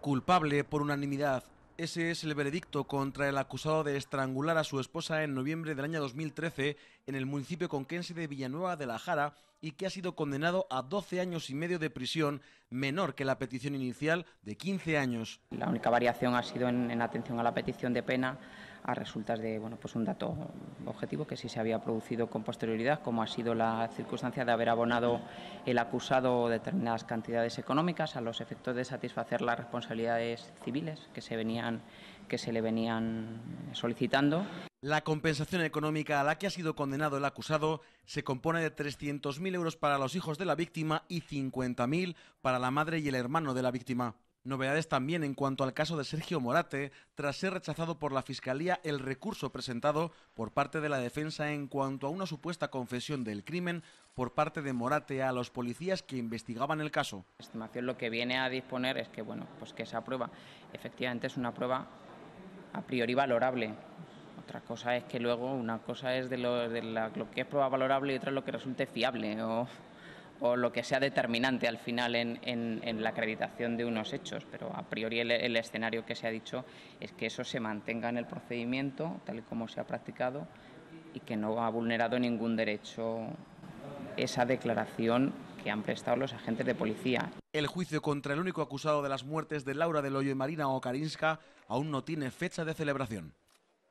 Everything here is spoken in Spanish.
Culpable por unanimidad. Ese es el veredicto contra el acusado de estrangular a su esposa en noviembre del año 2013 en el municipio conquense de Villanueva de la Jara y que ha sido condenado a 12 años y medio de prisión, menor que la petición inicial de 15 años. La única variación ha sido en, en atención a la petición de pena a resultas de bueno, pues un dato objetivo que sí se había producido con posterioridad, como ha sido la circunstancia de haber abonado el acusado determinadas cantidades económicas a los efectos de satisfacer las responsabilidades civiles que se, venían, que se le venían solicitando. La compensación económica a la que ha sido condenado el acusado se compone de 300.000 euros para los hijos de la víctima y 50.000 para la madre y el hermano de la víctima. Novedades también en cuanto al caso de Sergio Morate, tras ser rechazado por la Fiscalía el recurso presentado por parte de la defensa en cuanto a una supuesta confesión del crimen por parte de Morate a los policías que investigaban el caso. La estimación lo que viene a disponer es que bueno, pues que esa prueba efectivamente es una prueba a priori valorable. Otra cosa es que luego una cosa es de lo, que es prueba valorable y otra es lo que resulte fiable o o lo que sea determinante al final en, la acreditación de unos hechos, pero a priori el, escenario que se ha dicho es que eso se mantenga en el procedimiento tal y como se ha practicado y que no ha vulnerado ningún derecho esa declaración que han prestado los agentes de policía. El juicio contra el único acusado de las muertes de Laura del Hoyo y Marina Okarinska aún no tiene fecha de celebración.